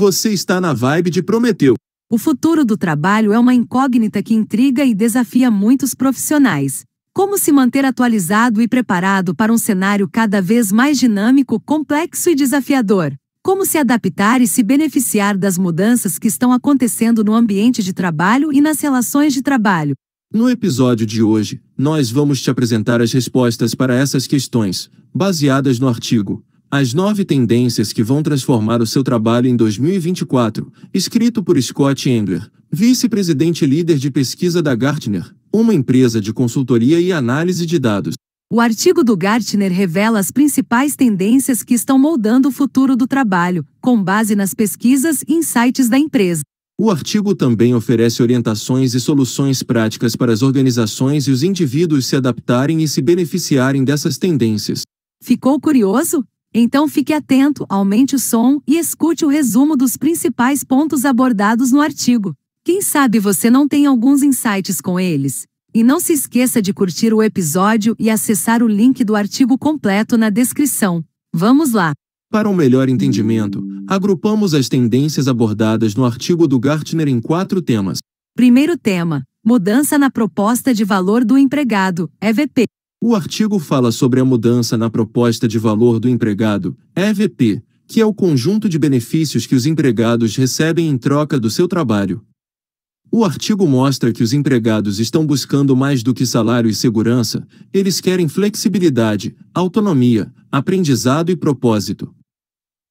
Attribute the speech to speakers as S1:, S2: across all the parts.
S1: Você está na vibe de Prometeu.
S2: O futuro do trabalho é uma incógnita que intriga e desafia muitos profissionais. Como se manter atualizado e preparado para um cenário cada vez mais dinâmico, complexo e desafiador? Como se adaptar e se beneficiar das mudanças que estão acontecendo no ambiente de trabalho e nas relações de trabalho?
S1: No episódio de hoje, nós vamos te apresentar as respostas para essas questões, baseadas no artigo as nove tendências que vão transformar o seu trabalho em 2024, escrito por Scott Engler, vice-presidente líder de pesquisa da Gartner, uma empresa de consultoria e análise de dados.
S2: O artigo do Gartner revela as principais tendências que estão moldando o futuro do trabalho, com base nas pesquisas e insights da empresa.
S1: O artigo também oferece orientações e soluções práticas para as organizações e os indivíduos se adaptarem e se beneficiarem dessas tendências. Ficou
S2: curioso? Então fique atento, aumente o som e escute o resumo dos principais pontos abordados no artigo. Quem sabe você não tem alguns insights com eles? E não se esqueça de curtir o episódio e acessar o link do artigo completo na descrição. Vamos lá!
S1: Para um melhor entendimento, agrupamos as tendências abordadas no artigo do Gartner em quatro temas.
S2: Primeiro tema: mudança na proposta de valor do empregado, EVP.
S1: O artigo fala sobre a mudança na proposta de valor do empregado, EVP, que é o conjunto de benefícios que os empregados recebem em troca do seu trabalho. O artigo mostra que os empregados estão buscando mais do que salário e segurança, eles querem flexibilidade, autonomia, aprendizado e propósito.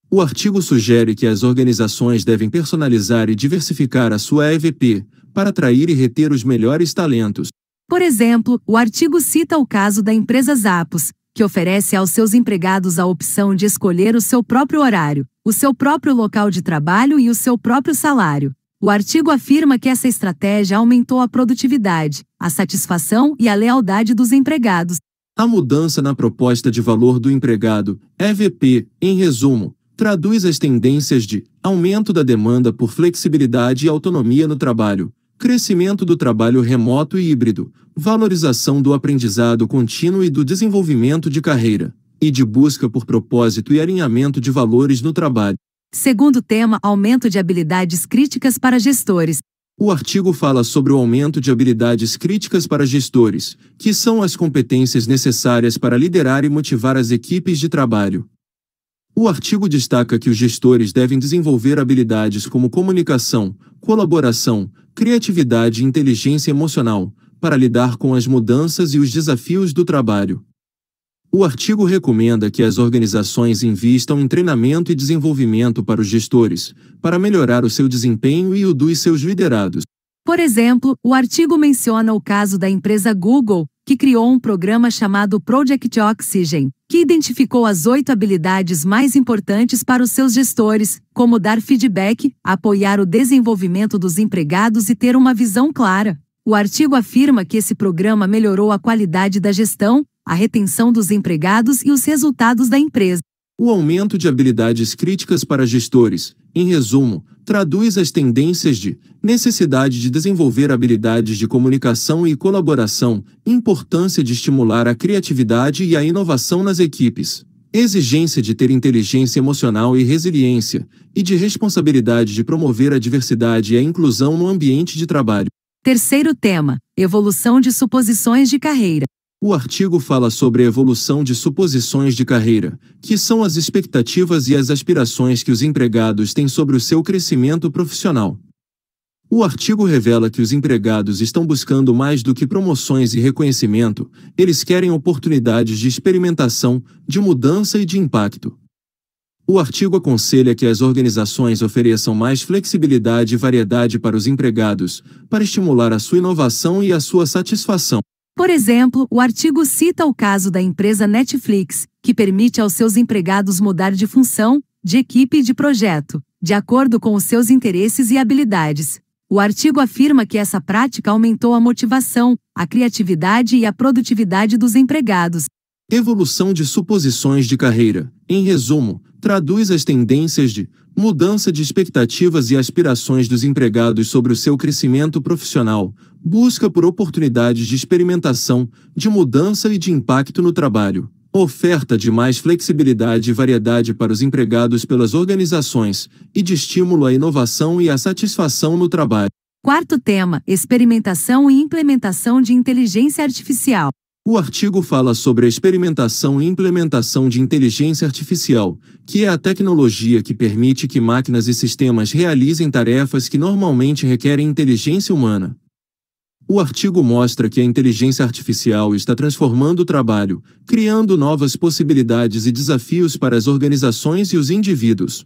S1: O artigo sugere que as organizações devem personalizar e diversificar a sua EVP para atrair e reter os melhores talentos.
S2: Por exemplo, o artigo cita o caso da empresa Zappos, que oferece aos seus empregados a opção de escolher o seu próprio horário, o seu próprio local de trabalho e o seu próprio salário. O artigo afirma que essa estratégia aumentou a produtividade, a satisfação e a lealdade dos empregados.
S1: A mudança na proposta de valor do empregado, EVP, em resumo, traduz as tendências de aumento da demanda por flexibilidade e autonomia no trabalho, crescimento do trabalho remoto e híbrido, valorização do aprendizado contínuo e do desenvolvimento de carreira, e de busca por propósito e alinhamento de valores no trabalho.
S2: Segundo tema, aumento de habilidades críticas para gestores.
S1: O artigo fala sobre o aumento de habilidades críticas para gestores, que são as competências necessárias para liderar e motivar as equipes de trabalho. O artigo destaca que os gestores devem desenvolver habilidades como comunicação, colaboração, criatividade e inteligência emocional para lidar com as mudanças e os desafios do trabalho. O artigo recomenda que as organizações invistam em treinamento e desenvolvimento para os gestores, para melhorar o seu desempenho e o dos seus liderados.
S2: Por exemplo, o artigo menciona o caso da empresa Google, que criou um programa chamado Project Oxygen, que identificou as oito habilidades mais importantes para os seus gestores, como dar feedback, apoiar o desenvolvimento dos empregados e ter uma visão clara. O artigo afirma que esse programa melhorou a qualidade da gestão, a retenção dos empregados e os resultados da empresa.
S1: O aumento de habilidades críticas para gestores, em resumo, traduz as tendências de necessidade de desenvolver habilidades de comunicação e colaboração, importância de estimular a criatividade e a inovação nas equipes, exigência de ter inteligência emocional e resiliência, e de responsabilidade de promover a diversidade e a inclusão no ambiente de trabalho.
S2: Terceiro tema: evolução de suposições de carreira.
S1: O artigo fala sobre a evolução de suposições de carreira, que são as expectativas e as aspirações que os empregados têm sobre o seu crescimento profissional. O artigo revela que os empregados estão buscando mais do que promoções e reconhecimento, eles querem oportunidades de experimentação, de mudança e de impacto. O artigo aconselha que as organizações ofereçam mais flexibilidade e variedade para os empregados, para estimular a sua inovação e a sua satisfação.
S2: Por exemplo, o artigo cita o caso da empresa Netflix, que permite aos seus empregados mudar de função, de equipe e de projeto, de acordo com os seus
S1: interesses
S2: e habilidades. O artigo afirma que essa prática aumentou a motivação, a criatividade e a produtividade dos empregados.
S1: Evolução de suposições de carreira. Em resumo, traduz as tendências de mudança de expectativas e aspirações dos empregados sobre o seu crescimento profissional, busca por oportunidades de experimentação, de mudança e de impacto no trabalho, oferta de mais flexibilidade e variedade para os empregados pelas organizações e de estímulo à inovação e à satisfação no trabalho.
S2: Quarto tema: experimentação e implementação de inteligência artificial.
S1: O artigo fala sobre a experimentação e implementação de inteligência artificial, que é a tecnologia que permite que máquinas e sistemas realizem tarefas que normalmente requerem inteligência humana, o artigo mostra que a inteligência artificial está transformando o trabalho, criando novas possibilidades e desafios para as organizações e os indivíduos.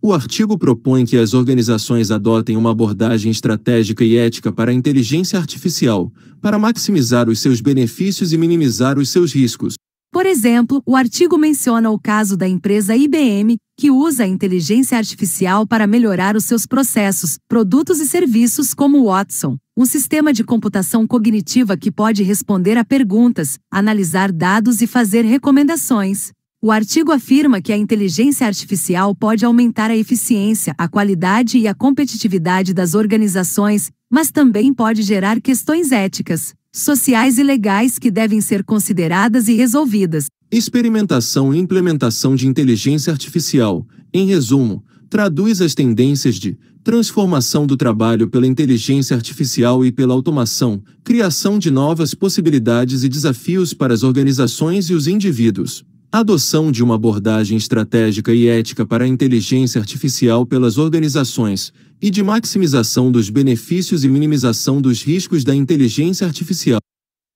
S1: O artigo propõe que as organizações adotem uma abordagem estratégica e ética para a inteligência artificial, para maximizar os seus benefícios e minimizar os seus riscos.
S2: Por exemplo, o artigo menciona o caso da empresa IBM, que usa a inteligência artificial para melhorar os seus processos, produtos e serviços como o Watson um sistema de computação cognitiva que pode responder a perguntas, analisar dados e fazer recomendações. O artigo afirma que a inteligência artificial pode aumentar a eficiência, a qualidade e a competitividade das organizações, mas também pode gerar questões éticas, sociais e legais que devem ser consideradas e resolvidas.
S1: Experimentação e implementação de inteligência artificial. Em resumo, traduz as tendências de transformação do trabalho pela inteligência artificial e pela automação, criação de novas possibilidades e desafios para as organizações e os indivíduos. Adoção de uma abordagem estratégica e ética para a inteligência artificial pelas organizações e de maximização dos benefícios e minimização dos riscos da inteligência artificial.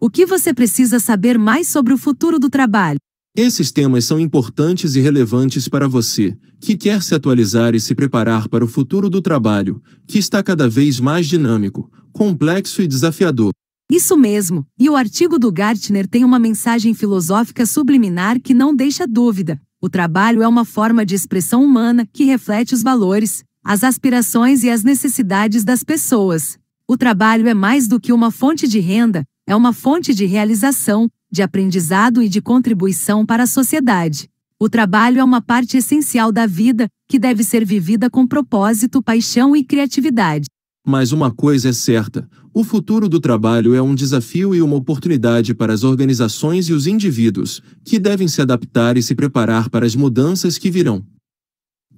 S2: O que você precisa saber mais sobre o futuro do trabalho?
S1: Esses temas são importantes e relevantes para você, que quer se atualizar e se preparar para o futuro do trabalho, que está cada vez mais dinâmico, complexo e desafiador.
S2: Isso mesmo, e o artigo do Gartner tem uma mensagem filosófica subliminar que não deixa dúvida. O trabalho é uma forma de expressão humana que reflete os valores, as aspirações e as necessidades das pessoas. O trabalho é mais do que uma fonte de renda, é uma fonte de realização, de aprendizado e de contribuição para a sociedade. O trabalho é uma parte essencial da vida, que deve ser vivida com propósito, paixão e criatividade.
S1: Mas uma coisa é certa: o futuro do trabalho é um desafio e uma oportunidade para as organizações e os indivíduos, que devem se adaptar e se preparar para as mudanças que virão.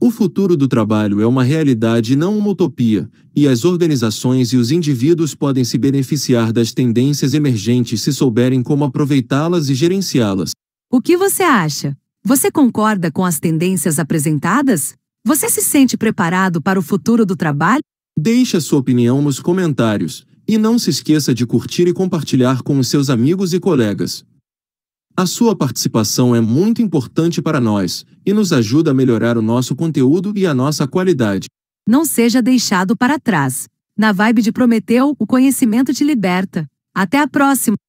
S1: O futuro do trabalho é uma realidade e não uma utopia, e as organizações e os indivíduos podem se beneficiar das tendências emergentes se souberem como aproveitá-las e gerenciá-las.
S2: O que você acha? Você concorda com as tendências apresentadas? Você se sente preparado para o futuro
S1: do trabalho? Deixe a sua opinião nos comentários e não se esqueça de curtir e compartilhar com os seus amigos e colegas. A sua participação é muito importante para nós e nos ajuda a melhorar o nosso conteúdo e a nossa qualidade. Não
S2: seja deixado para trás. Na vibe de Prometeu, o conhecimento te liberta. Até a próxima!